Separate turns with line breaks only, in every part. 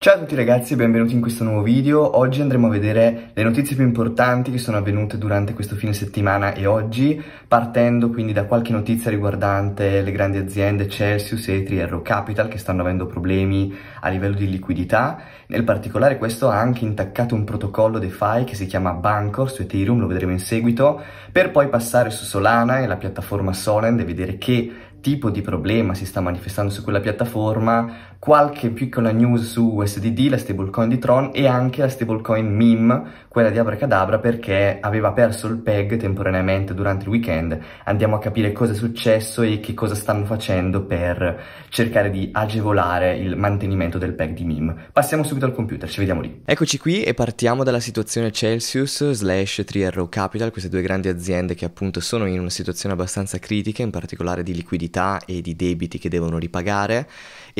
Ciao a tutti ragazzi e benvenuti in questo nuovo video, oggi andremo a vedere le notizie più importanti che sono avvenute durante questo fine settimana e oggi, partendo quindi da qualche notizia riguardante le grandi aziende Celsius e Trierro Capital che stanno avendo problemi a livello di liquidità, nel particolare questo ha anche intaccato un protocollo DeFi che si chiama Bancor su Ethereum, lo vedremo in seguito, per poi passare su Solana e la piattaforma Solend e vedere che tipo di problema si sta manifestando su quella piattaforma, qualche piccola news su USDD, la stablecoin di Tron e anche la stablecoin MIM, quella di Abracadabra perché aveva perso il PEG temporaneamente durante il weekend. Andiamo a capire cosa è successo e che cosa stanno facendo per cercare di agevolare il mantenimento del PEG di MIM. Passiamo subito al computer, ci vediamo lì. Eccoci qui e partiamo dalla situazione Celsius slash 3RO Capital, queste due grandi aziende che appunto sono in una situazione abbastanza critica, in particolare di liquidità attività e di debiti che devono ripagare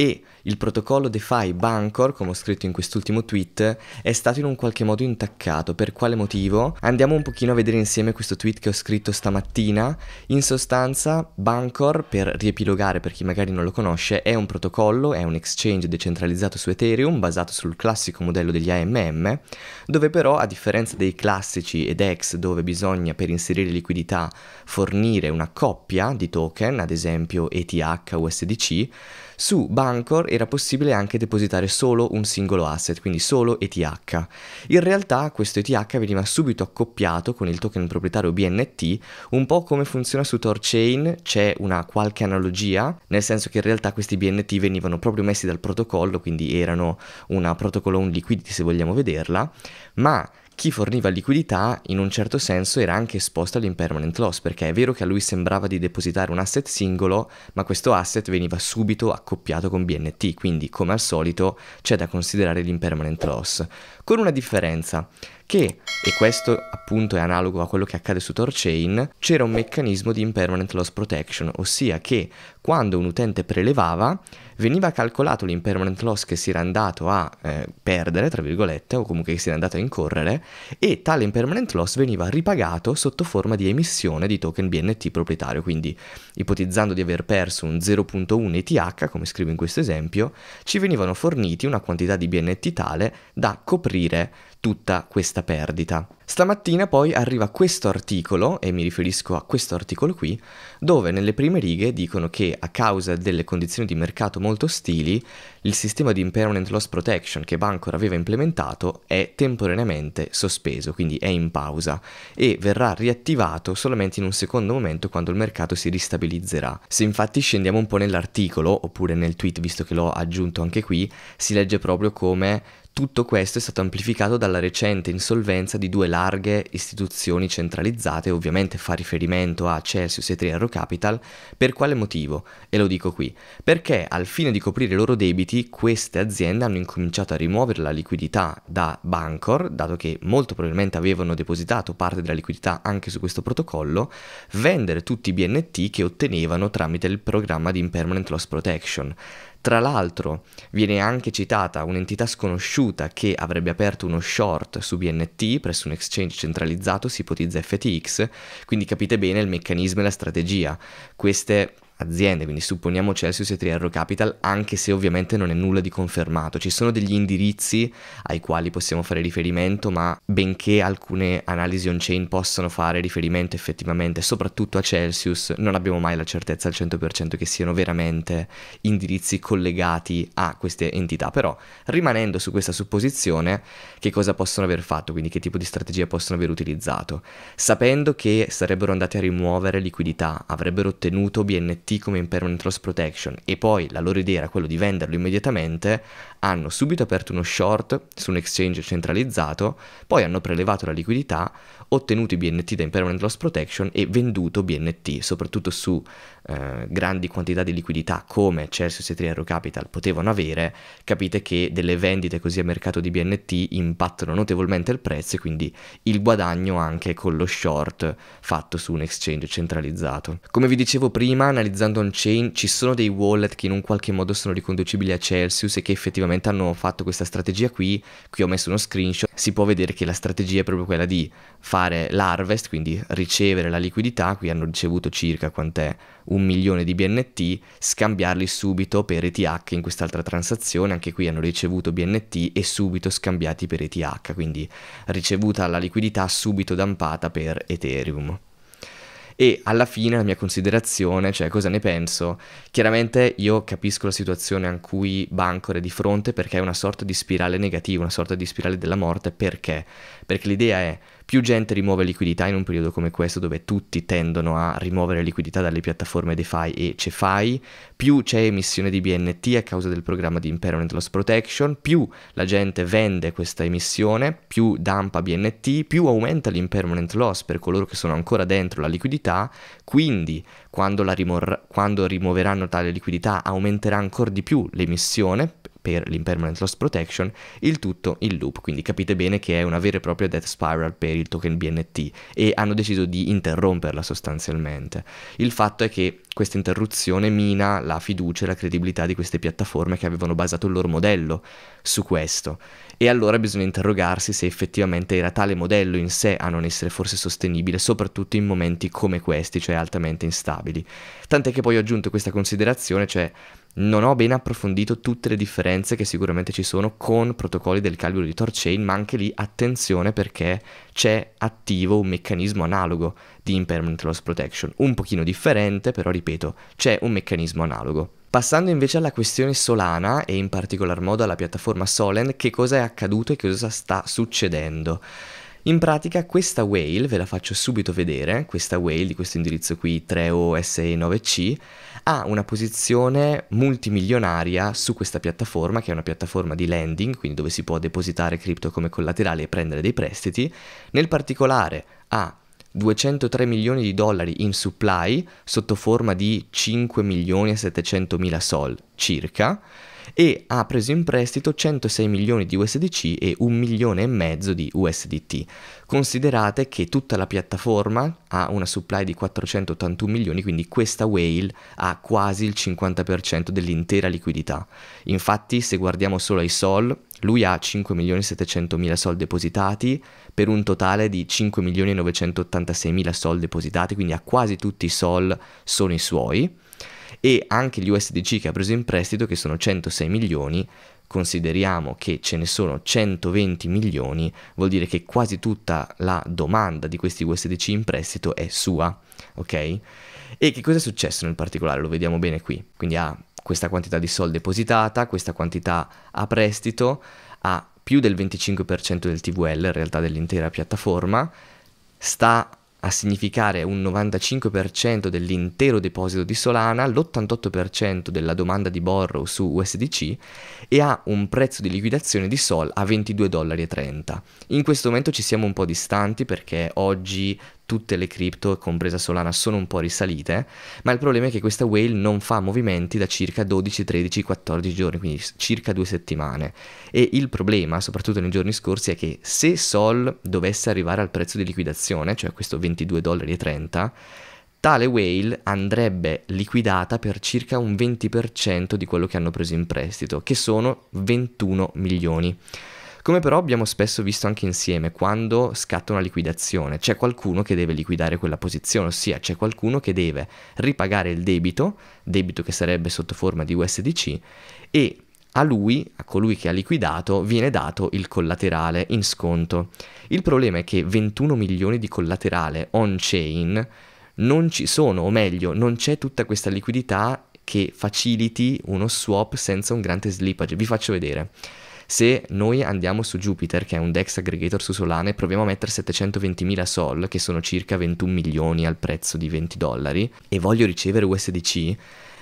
e il protocollo DeFi Bancor, come ho scritto in quest'ultimo tweet, è stato in un qualche modo intaccato. Per quale motivo? Andiamo un pochino a vedere insieme questo tweet che ho scritto stamattina. In sostanza, Bancor, per riepilogare per chi magari non lo conosce, è un protocollo, è un exchange decentralizzato su Ethereum basato sul classico modello degli AMM, dove però a differenza dei classici ed ex dove bisogna per inserire liquidità fornire una coppia di token, ad esempio ETH USDC, su Bancor era possibile anche depositare solo un singolo asset, quindi solo ETH. In realtà questo ETH veniva subito accoppiato con il token proprietario BNT, un po' come funziona su Torchain, c'è una qualche analogia, nel senso che in realtà questi BNT venivano proprio messi dal protocollo, quindi erano una protocollo on liquidity se vogliamo vederla, ma chi forniva liquidità in un certo senso era anche esposto all'impermanent loss, perché è vero che a lui sembrava di depositare un asset singolo, ma questo asset veniva subito accoppiato con BNT, quindi come al solito c'è da considerare l'impermanent loss, con una differenza che, e questo appunto è analogo a quello che accade su Torchain, c'era un meccanismo di impermanent loss protection, ossia che quando un utente prelevava veniva calcolato l'impermanent loss che si era andato a eh, perdere, tra virgolette, o comunque che si era andato a incorrere, e tale impermanent loss veniva ripagato sotto forma di emissione di token BNT proprietario, quindi ipotizzando di aver perso un 0.1 ETH, come scrivo in questo esempio, ci venivano forniti una quantità di BNT tale da coprire tutta questa questa perdita. Stamattina poi arriva questo articolo, e mi riferisco a questo articolo qui, dove nelle prime righe dicono che a causa delle condizioni di mercato molto ostili, il sistema di Impermanent Loss Protection che Bancor aveva implementato è temporaneamente sospeso, quindi è in pausa, e verrà riattivato solamente in un secondo momento quando il mercato si ristabilizzerà. Se infatti scendiamo un po' nell'articolo, oppure nel tweet, visto che l'ho aggiunto anche qui, si legge proprio come tutto questo è stato amplificato dalla recente insolvenza di due live larghe istituzioni centralizzate, ovviamente fa riferimento a Celsius e Triero Capital, per quale motivo? E lo dico qui, perché al fine di coprire i loro debiti queste aziende hanno incominciato a rimuovere la liquidità da Bancor, dato che molto probabilmente avevano depositato parte della liquidità anche su questo protocollo, vendere tutti i BNT che ottenevano tramite il programma di Impermanent Loss Protection. Tra l'altro viene anche citata un'entità sconosciuta che avrebbe aperto uno short su BNT presso un exchange centralizzato, si ipotizza FTX, quindi capite bene il meccanismo e la strategia. Queste aziende, quindi supponiamo Celsius e Trierro Capital, anche se ovviamente non è nulla di confermato. Ci sono degli indirizzi ai quali possiamo fare riferimento, ma benché alcune analisi on-chain possano fare riferimento effettivamente soprattutto a Celsius, non abbiamo mai la certezza al 100% che siano veramente indirizzi collegati a queste entità. Però rimanendo su questa supposizione, che cosa possono aver fatto, quindi che tipo di strategia possono aver utilizzato? Sapendo che sarebbero andati a rimuovere liquidità, avrebbero ottenuto BNT NFT come Impermanent Loss Protection e poi la loro idea era quella di venderlo immediatamente, hanno subito aperto uno short su un exchange centralizzato, poi hanno prelevato la liquidità, ottenuto i BNT da Impermanent Loss Protection e venduto BNT, soprattutto su eh, grandi quantità di liquidità come Celsius e Triero Capital potevano avere, capite che delle vendite così a mercato di BNT impattano notevolmente il prezzo e quindi il guadagno anche con lo short fatto su un exchange centralizzato. Come vi dicevo prima, analizzando on-chain ci sono dei wallet che in un qualche modo sono riconducibili a Celsius e che effettivamente hanno fatto questa strategia qui, qui ho messo uno screenshot, si può vedere che la strategia è proprio quella di fare fare l'harvest, quindi ricevere la liquidità, qui hanno ricevuto circa quant'è un milione di BNT, scambiarli subito per ETH in quest'altra transazione, anche qui hanno ricevuto BNT e subito scambiati per ETH, quindi ricevuta la liquidità subito dampata per Ethereum. E alla fine la mia considerazione, cioè cosa ne penso? Chiaramente io capisco la situazione a cui Bancor è di fronte perché è una sorta di spirale negativa, una sorta di spirale della morte, perché? Perché l'idea è più gente rimuove liquidità in un periodo come questo dove tutti tendono a rimuovere liquidità dalle piattaforme DeFi e CeFi, più c'è emissione di BNT a causa del programma di Impermanent Loss Protection, più la gente vende questa emissione, più dampa BNT, più aumenta l'impermanent loss per coloro che sono ancora dentro la liquidità, quindi quando, quando rimuoveranno tale liquidità aumenterà ancora di più l'emissione per l'impermanent loss protection, il tutto in loop, quindi capite bene che è una vera e propria death spiral per il token BNT e hanno deciso di interromperla sostanzialmente. Il fatto è che questa interruzione mina la fiducia e la credibilità di queste piattaforme che avevano basato il loro modello su questo e allora bisogna interrogarsi se effettivamente era tale modello in sé a non essere forse sostenibile, soprattutto in momenti come questi, cioè altamente instabili. Tant'è che poi ho aggiunto questa considerazione, cioè non ho ben approfondito tutte le differenze che sicuramente ci sono con protocolli del calibro di Torchain, ma anche lì attenzione perché c'è attivo un meccanismo analogo di impermanent loss protection, un pochino differente, però ripeto, c'è un meccanismo analogo. Passando invece alla questione Solana e in particolar modo alla piattaforma Solen, che cosa è accaduto e che cosa sta succedendo? In pratica questa whale, ve la faccio subito vedere, questa whale di questo indirizzo qui 3OSE9C, ha una posizione multimilionaria su questa piattaforma, che è una piattaforma di lending, quindi dove si può depositare cripto come collaterale e prendere dei prestiti. Nel particolare ha 203 milioni di dollari in supply sotto forma di 5 milioni e 700 mila sol circa e ha preso in prestito 106 milioni di USDC e un milione e mezzo di USDT. Considerate che tutta la piattaforma ha una supply di 481 milioni, quindi questa whale ha quasi il 50% dell'intera liquidità. Infatti, se guardiamo solo ai sol, lui ha 5 milioni 700 mila sol depositati per un totale di 5 milioni 986 mila sol depositati, quindi ha quasi tutti i sol sono i suoi e anche gli USDC che ha preso in prestito che sono 106 milioni consideriamo che ce ne sono 120 milioni, vuol dire che quasi tutta la domanda di questi USDC in prestito è sua, ok? E che cosa è successo nel particolare? Lo vediamo bene qui. Quindi ha questa quantità di soldi depositata, questa quantità a prestito, ha più del 25% del TVL, in realtà dell'intera piattaforma, sta a significare un 95% dell'intero deposito di Solana, l'88% della domanda di Borrow su USDC e ha un prezzo di liquidazione di Sol a 22,30$. In questo momento ci siamo un po' distanti perché oggi tutte le cripto, compresa Solana, sono un po' risalite, ma il problema è che questa whale non fa movimenti da circa 12, 13, 14 giorni, quindi circa due settimane. E il problema, soprattutto nei giorni scorsi, è che se Sol dovesse arrivare al prezzo di liquidazione, cioè questo 22,30 dollari, tale whale andrebbe liquidata per circa un 20% di quello che hanno preso in prestito, che sono 21 milioni come però abbiamo spesso visto anche insieme quando scatta una liquidazione, c'è qualcuno che deve liquidare quella posizione, ossia c'è qualcuno che deve ripagare il debito, debito che sarebbe sotto forma di USDC, e a lui, a colui che ha liquidato, viene dato il collaterale in sconto. Il problema è che 21 milioni di collaterale on-chain non ci sono, o meglio, non c'è tutta questa liquidità che faciliti uno swap senza un grande slippage. Vi faccio vedere. Se noi andiamo su Jupiter, che è un DEX aggregator su Solana, e proviamo a mettere 720.000 Sol, che sono circa 21 milioni al prezzo di 20 dollari, e voglio ricevere USDC,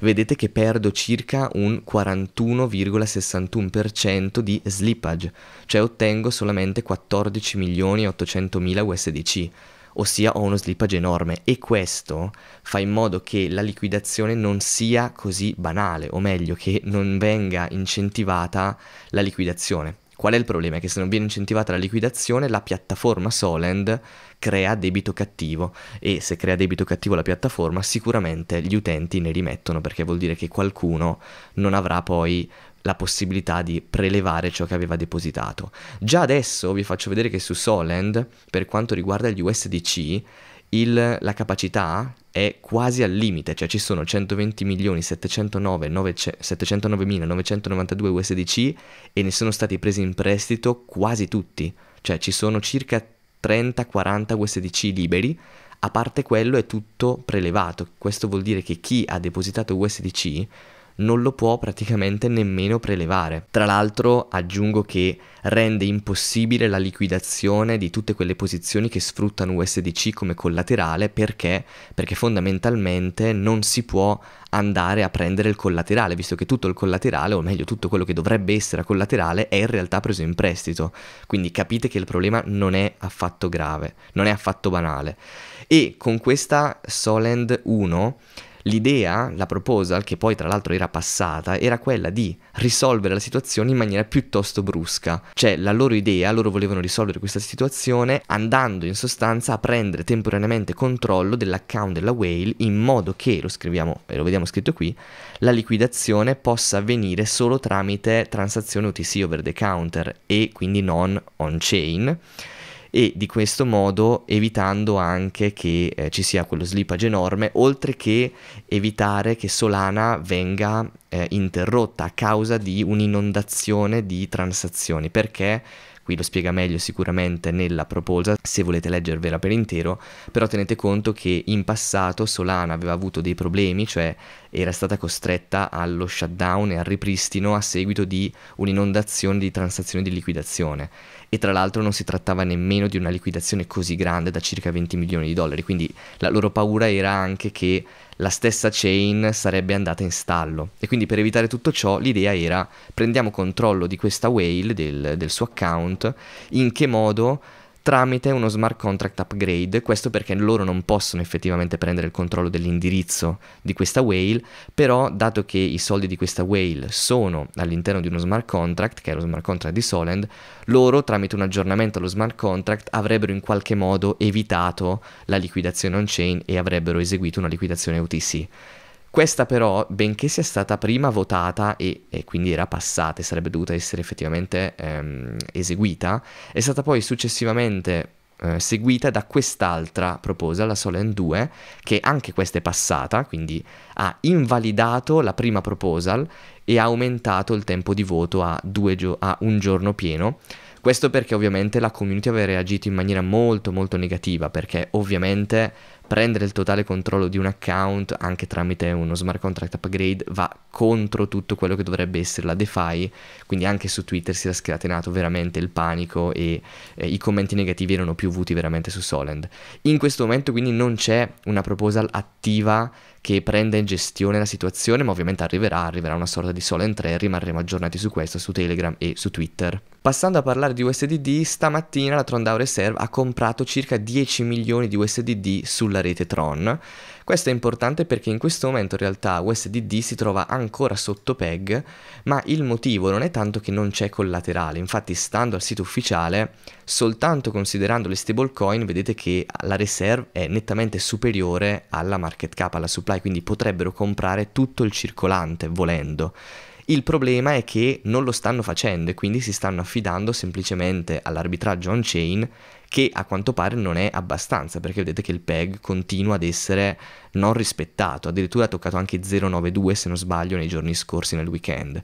vedete che perdo circa un 41,61% di slippage, cioè ottengo solamente 14 milioni 800.000 USDC ossia ho uno slippage enorme e questo fa in modo che la liquidazione non sia così banale, o meglio che non venga incentivata la liquidazione. Qual è il problema? che se non viene incentivata la liquidazione, la piattaforma Solend crea debito cattivo e se crea debito cattivo la piattaforma, sicuramente gli utenti ne rimettono perché vuol dire che qualcuno non avrà poi la possibilità di prelevare ciò che aveva depositato. Già adesso vi faccio vedere che su Soland, per quanto riguarda gli USDC, il, la capacità è quasi al limite, cioè ci sono 120.709.992 USDC e ne sono stati presi in prestito quasi tutti, cioè ci sono circa 30-40 USDC liberi, a parte quello è tutto prelevato, questo vuol dire che chi ha depositato USDC non lo può praticamente nemmeno prelevare. Tra l'altro aggiungo che rende impossibile la liquidazione di tutte quelle posizioni che sfruttano USDC come collaterale perché? perché fondamentalmente non si può andare a prendere il collaterale, visto che tutto il collaterale, o meglio tutto quello che dovrebbe essere collaterale, è in realtà preso in prestito. Quindi capite che il problema non è affatto grave, non è affatto banale. E con questa Solend 1 L'idea, la proposal, che poi tra l'altro era passata, era quella di risolvere la situazione in maniera piuttosto brusca. Cioè la loro idea, loro volevano risolvere questa situazione andando in sostanza a prendere temporaneamente controllo dell'account della whale in modo che, lo scriviamo e lo vediamo scritto qui, la liquidazione possa avvenire solo tramite transazione OTC over the counter e quindi non on chain e di questo modo evitando anche che eh, ci sia quello slippage enorme, oltre che evitare che Solana venga eh, interrotta a causa di un'inondazione di transazioni, perché Qui lo spiega meglio sicuramente nella proposta, se volete leggervela per intero, però tenete conto che in passato Solana aveva avuto dei problemi, cioè era stata costretta allo shutdown e al ripristino a seguito di un'inondazione di transazioni di liquidazione e tra l'altro non si trattava nemmeno di una liquidazione così grande da circa 20 milioni di dollari, quindi la loro paura era anche che la stessa chain sarebbe andata in stallo. E quindi per evitare tutto ciò l'idea era prendiamo controllo di questa whale, del, del suo account, in che modo tramite uno smart contract upgrade, questo perché loro non possono effettivamente prendere il controllo dell'indirizzo di questa whale, però dato che i soldi di questa whale sono all'interno di uno smart contract, che è lo smart contract di Solend, loro tramite un aggiornamento allo smart contract avrebbero in qualche modo evitato la liquidazione on-chain e avrebbero eseguito una liquidazione OTC. Questa però, benché sia stata prima votata e, e quindi era passata e sarebbe dovuta essere effettivamente ehm, eseguita, è stata poi successivamente eh, seguita da quest'altra proposta, la Solen 2, che anche questa è passata, quindi ha invalidato la prima proposal e ha aumentato il tempo di voto a, gio- a un giorno pieno. Questo perché ovviamente la community aveva reagito in maniera molto molto negativa, perché ovviamente prendere il totale controllo di un account anche tramite uno smart contract upgrade va contro tutto quello che dovrebbe essere la DeFi, quindi anche su Twitter si era scatenato veramente il panico e eh, i commenti negativi erano piovuti veramente su Solend. In questo momento quindi non c'è una proposal attiva che prenda in gestione la situazione, ma ovviamente arriverà, arriverà una sorta di Solend 3, rimarremo aggiornati su questo su Telegram e su Twitter. Passando a parlare di USDD, stamattina la Trondau Reserve ha comprato circa 10 milioni di USDD sulla rete Tron. Questo è importante perché in questo momento in realtà USDD si trova ancora sotto PEG, ma il motivo non è tanto che non c'è collaterale, infatti stando al sito ufficiale, soltanto considerando le stablecoin vedete che la reserve è nettamente superiore alla market cap, alla supply, quindi potrebbero comprare tutto il circolante volendo. Il problema è che non lo stanno facendo e quindi si stanno affidando semplicemente all'arbitraggio on-chain che a quanto pare non è abbastanza, perché vedete che il PEG continua ad essere non rispettato, addirittura ha toccato anche 0,92 se non sbaglio nei giorni scorsi nel weekend.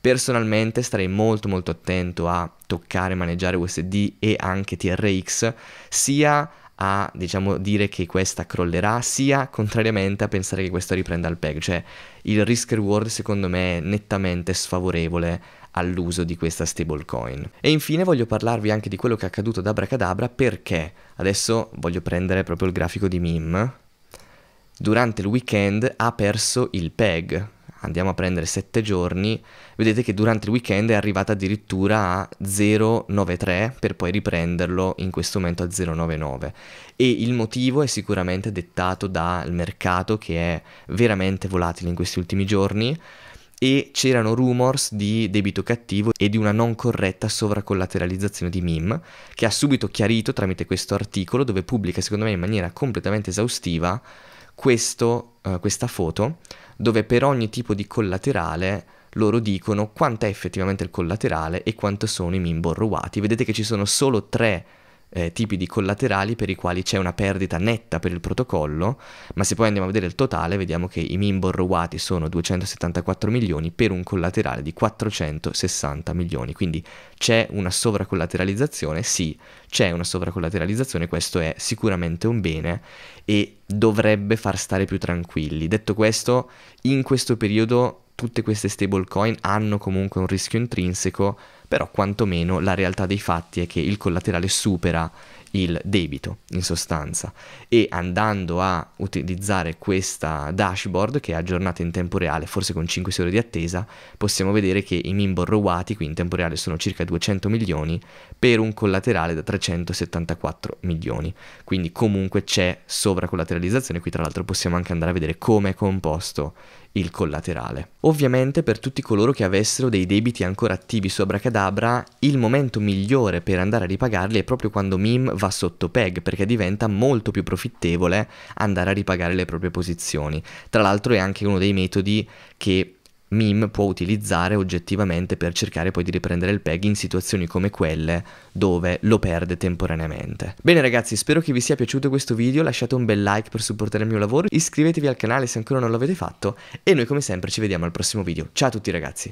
Personalmente starei molto molto attento a toccare e maneggiare USD e anche TRX, sia a diciamo, dire che questa crollerà, sia contrariamente a pensare che questa riprenda il PEG, cioè il risk reward secondo me è nettamente sfavorevole all'uso di questa stablecoin. E infine voglio parlarvi anche di quello che è accaduto ad Abracadabra perché adesso voglio prendere proprio il grafico di MIM. Durante il weekend ha perso il PEG, andiamo a prendere 7 giorni, vedete che durante il weekend è arrivata addirittura a 0,93 per poi riprenderlo in questo momento a 0,99 e il motivo è sicuramente dettato dal mercato che è veramente volatile in questi ultimi giorni, e c'erano rumors di debito cattivo e di una non corretta sovracollateralizzazione di MIM, che ha subito chiarito tramite questo articolo dove pubblica secondo me in maniera completamente esaustiva questo, uh, questa foto dove per ogni tipo di collaterale loro dicono quanto è effettivamente il collaterale e quanto sono i MIM borrowati. Vedete che ci sono solo tre eh, tipi di collaterali per i quali c'è una perdita netta per il protocollo, ma se poi andiamo a vedere il totale vediamo che i min borrowati sono 274 milioni per un collaterale di 460 milioni, quindi c'è una sovracollateralizzazione, sì, c'è una sovracollateralizzazione, questo è sicuramente un bene e dovrebbe far stare più tranquilli. Detto questo, in questo periodo tutte queste stablecoin hanno comunque un rischio intrinseco, però quantomeno la realtà dei fatti è che il collaterale supera il debito in sostanza e andando a utilizzare questa dashboard che è aggiornata in tempo reale forse con 5 ore di attesa possiamo vedere che i min borrowati qui in tempo reale sono circa 200 milioni per un collaterale da 374 milioni quindi comunque c'è sovracollateralizzazione qui tra l'altro possiamo anche andare a vedere come è composto il collaterale. Ovviamente per tutti coloro che avessero dei debiti ancora attivi su Abracadabra, il momento migliore per andare a ripagarli è proprio quando MIM va sotto PEG, perché diventa molto più profittevole andare a ripagare le proprie posizioni. Tra l'altro è anche uno dei metodi che MIM può utilizzare oggettivamente per cercare poi di riprendere il PEG in situazioni come quelle dove lo perde temporaneamente. Bene ragazzi, spero che vi sia piaciuto questo video, lasciate un bel like per supportare il mio lavoro, iscrivetevi al canale se ancora non l'avete fatto e noi come sempre ci vediamo al prossimo video. Ciao a tutti ragazzi!